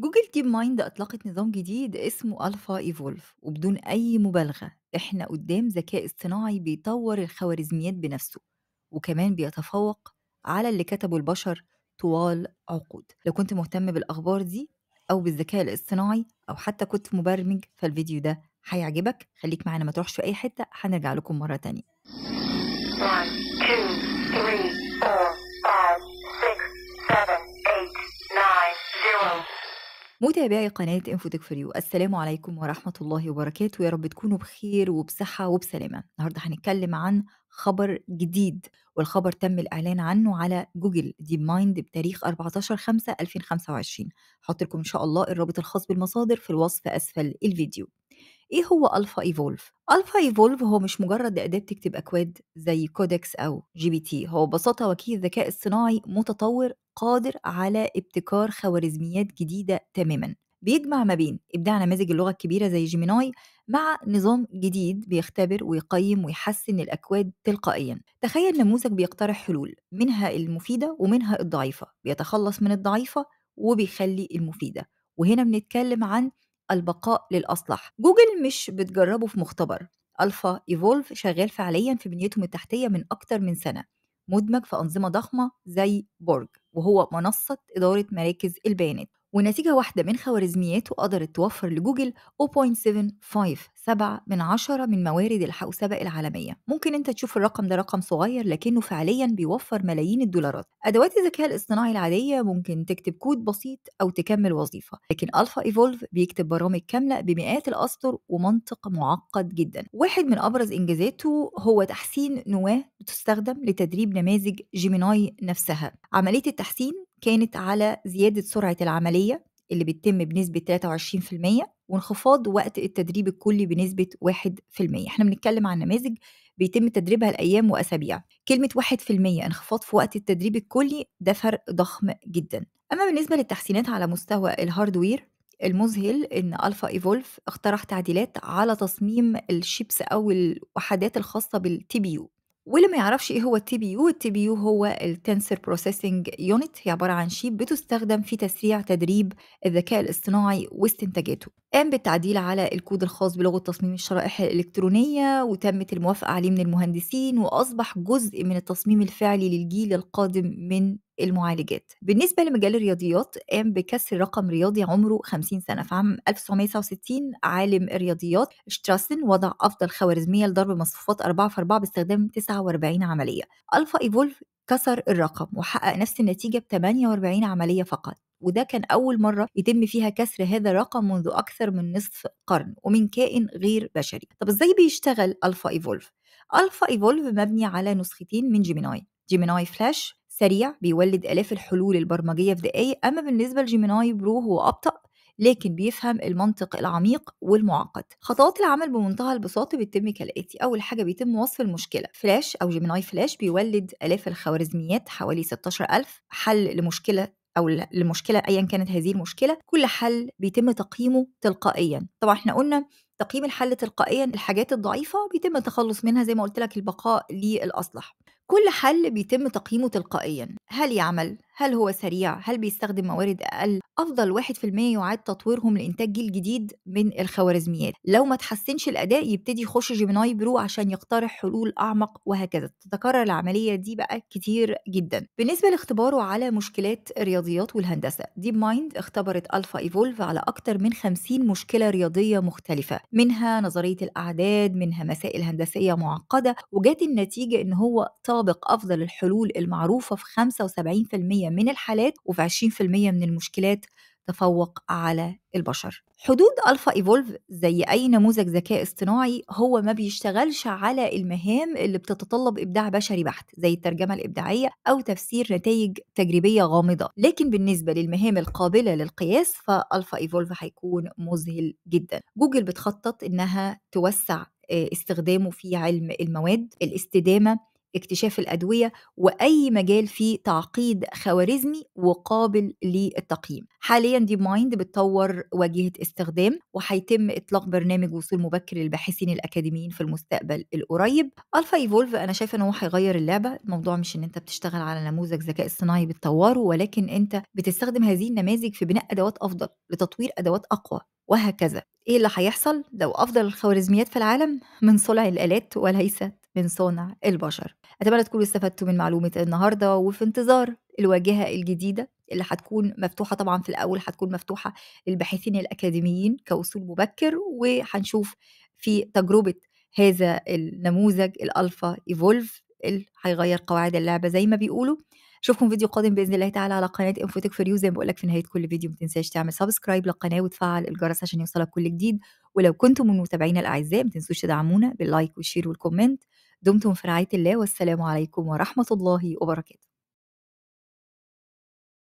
جوجل ديب مايند أطلقت نظام جديد اسمه ألفا إيفولف وبدون أي مبالغة إحنا قدام ذكاء اصطناعي بيطور الخوارزميات بنفسه وكمان بيتفوق على اللي كتبه البشر طوال عقود لو كنت مهتم بالأخبار دي أو بالذكاء الاصطناعي أو حتى كنت مبرمج فالفيديو ده هيعجبك خليك معانا ما تروحش في أي حتة هنرجع لكم مرة تانية One, two, three. متابعي قناة انفوتك فور يو السلام عليكم ورحمة الله وبركاته يا رب تكونوا بخير وبصحة وبسلامة النهاردة هنتكلم عن خبر جديد والخبر تم الإعلان عنه على جوجل ديب مايند بتاريخ 14 5 2025 حط لكم إن شاء الله الرابط الخاص بالمصادر في الوصف أسفل الفيديو ايه هو الفا ايفولف الفا ايفولف هو مش مجرد اداه بتكتب اكواد زي كودكس او جي بي تي هو ببساطه وكيل ذكاء اصطناعي متطور قادر على ابتكار خوارزميات جديدة تماما بيجمع ما بين ابداع نماذج اللغه الكبيره زي جيميناي مع نظام جديد بيختبر ويقيم ويحسن الاكواد تلقائيا تخيل نموذج بيقترح حلول منها المفيده ومنها الضعيفه بيتخلص من الضعيفه وبيخلي المفيده وهنا بنتكلم عن البقاء للاصلح جوجل مش بتجربه في مختبر الفا ايفولف شغال فعليا في بنيتهم التحتيه من اكتر من سنه مدمج في أنظمة ضخمة زي برج وهو منصة إدارة مراكز البيانات ونتيجة واحدة من خوارزمياته قدرت توفر لجوجل 0.757 من عشرة من موارد الحوسبة العالمية ممكن انت تشوف الرقم ده رقم صغير لكنه فعليا بيوفر ملايين الدولارات أدوات الذكاء الاصطناعي العادية ممكن تكتب كود بسيط أو تكمل وظيفة لكن ألفا إيفولف بيكتب برامج كاملة بمئات الأسطر ومنطق معقد جدا واحد من أبرز إنجازاته هو تحسين نواة بتستخدم لتدريب نماذج جيميناي نفسها عملية التحسين كانت على زيادة سرعة العملية اللي بتتم بنسبة 23% وانخفاض وقت التدريب الكلي بنسبة 1% احنا بنتكلم عن نماذج بيتم تدريبها الأيام وأسابيع كلمة 1% انخفاض في وقت التدريب الكلي ده فرق ضخم جدا أما بالنسبة للتحسينات على مستوى الهاردوير المذهل ان الفا ايفولف اقترح تعديلات على تصميم الشيبس او الوحدات الخاصه بالتي بي يو واللي ما يعرفش ايه هو التي بي يو التي بي يو هو التنسر بروسيسنج يونت هي عباره عن شيب بتستخدم في تسريع تدريب الذكاء الاصطناعي واستنتاجاته قام بالتعديل على الكود الخاص بلغه تصميم الشرائح الالكترونيه وتمت الموافقه عليه من المهندسين واصبح جزء من التصميم الفعلي للجيل القادم من المعالجات بالنسبة لمجال الرياضيات قام بكسر رقم رياضي عمره 50 سنة في عام 1969 عالم الرياضيات شتراسن وضع أفضل خوارزمية لضرب مصفوفات 4 في 4 باستخدام 49 عملية ألفا إيفولف كسر الرقم وحقق نفس النتيجة ب 48 عملية فقط وده كان أول مرة يتم فيها كسر هذا الرقم منذ أكثر من نصف قرن ومن كائن غير بشري طب إزاي بيشتغل ألفا إيفولف؟ ألفا إيفولف مبني على نسختين من جيميناي جيميناي فلاش سريع بيولد آلاف الحلول البرمجية في دقايق أما بالنسبة لجيميناي برو هو أبطأ لكن بيفهم المنطق العميق والمعقد خطوات العمل بمنتهى البساطه بتتم كالاتي اول حاجه بيتم وصف المشكله فلاش او جيميناي فلاش بيولد الاف الخوارزميات حوالي 16000 حل لمشكله او لمشكله ايا كانت هذه المشكله كل حل بيتم تقييمه تلقائيا طبعا احنا قلنا تقييم الحل تلقائيا الحاجات الضعيفه بيتم التخلص منها زي ما قلت لك البقاء للاصلح كل حل بيتم تقييمه تلقائيا هل يعمل هل هو سريع هل بيستخدم موارد اقل افضل 1% يعاد تطويرهم لانتاج جيل جديد من الخوارزميات لو ما تحسنش الاداء يبتدي يخش جيميناي برو عشان يقترح حلول اعمق وهكذا تتكرر العمليه دي بقى كتير جدا بالنسبه لاختباره على مشكلات الرياضيات والهندسه ديب مايند اختبرت الفا ايفولف على اكتر من 50 مشكله رياضيه مختلفه منها نظريه الاعداد منها مسائل هندسيه معقده وجات النتيجه ان هو طالب يطابق أفضل الحلول المعروفة في 75% من الحالات وفي 20% من المشكلات تفوق على البشر حدود ألفا إيفولف زي أي نموذج ذكاء اصطناعي هو ما بيشتغلش على المهام اللي بتتطلب إبداع بشري بحت زي الترجمة الإبداعية أو تفسير نتائج تجريبية غامضة لكن بالنسبة للمهام القابلة للقياس فألفا إيفولف هيكون مذهل جدا جوجل بتخطط إنها توسع آه، استخدامه في علم المواد الاستدامة اكتشاف الأدوية وأي مجال فيه تعقيد خوارزمي وقابل للتقييم حاليا ديب مايند بتطور واجهة استخدام وهيتم إطلاق برنامج وصول مبكر للباحثين الأكاديميين في المستقبل القريب ألفا ايفولف أنا شايفة إن هو هيغير اللعبة الموضوع مش إن أنت بتشتغل على نموذج ذكاء اصطناعي بتطوره ولكن أنت بتستخدم هذه النماذج في بناء أدوات أفضل لتطوير أدوات أقوى وهكذا ايه اللي هيحصل لو افضل الخوارزميات في العالم من صنع الالات وليس من صانع البشر أتمنى تكونوا استفدتوا من معلومة النهاردة وفي انتظار الواجهة الجديدة اللي هتكون مفتوحة طبعا في الأول هتكون مفتوحة للباحثين الأكاديميين كوصول مبكر وهنشوف في تجربة هذا النموذج الألفا إيفولف اللي هيغير قواعد اللعبة زي ما بيقولوا اشوفكم فيديو قادم باذن الله تعالى على قناه انفوتك فور يو زي ما بقول لك في نهايه كل فيديو ما تنساش تعمل سبسكرايب للقناه وتفعل الجرس عشان يوصلك كل جديد ولو كنتم من متابعينا الأعزاء ما تنسوش تدعمونا باللايك والشير والكومنت دمتم في رعاية الله والسلام عليكم ورحمة الله وبركاته